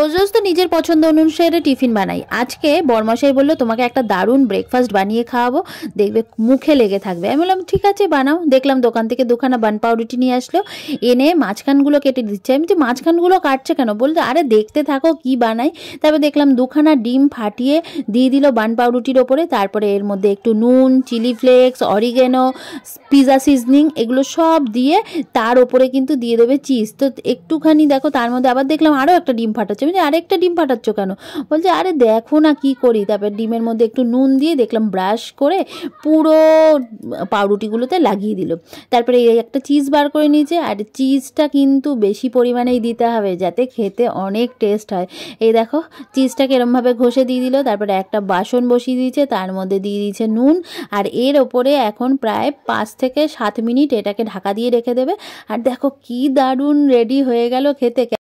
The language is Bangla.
রোজ তো নিজের পছন্দ অনুসারে টিফিন বানাই আজকে বরমাসাই বললো তোমাকে একটা দারুণ ব্রেকফাস্ট বানিয়ে খাওয়াবো দেখবে মুখে লেগে থাকবে আমি বললাম ঠিক আছে বানাও দেখলাম দোকান থেকে দুখানা বান পাউরুটি নিয়ে আসলো এনে মাঝখানগুলো কেটে দিচ্ছে আমি যে মাঝখানগুলো কাটছে কেন বলতো আরে দেখতে থাকো কি বানাই তারপর দেখলাম দুখানা ডিম ফাটিয়ে দিয়ে দিল বান পাউরুটির ওপরে তারপরে এর মধ্যে একটু নুন chilli flakes oregano pizza seasoning এগুলো সব দিয়ে তার ওপরে কিন্তু দিয়ে দেবে চিজ তো একটুখানি দেখো তার মধ্যে আবার দেখলাম আরও একটা ডিম ফাটাচ্ছে ফাটাচ্ছে মানে আরেকটা ডিম ফাটাচ্ছ কেন বলছে আরে দেখো না কি করি তারপর ডিমের মধ্যে একটু নুন দিয়ে দেখলাম ব্রাশ করে পুরো পাউরুটিগুলোতে লাগিয়ে দিল তারপরে এই একটা চিজ বার করে নিয়েছে আর চিজটা কিন্তু বেশি পরিমাণেই দিতে হবে যাতে খেতে অনেক টেস্ট হয় এই দেখো চিজটাকে এরমভাবে ঘষে দিয়ে দিল তারপরে একটা বাসন বসিয়ে দিয়েছে তার মধ্যে দিয়ে দিয়েছে নুন আর এর ওপরে এখন প্রায় পাঁচ থেকে সাত মিনিট এটাকে ঢাকা দিয়ে রেখে দেবে আর দেখো কি দারুণ রেডি হয়ে গেল খেতে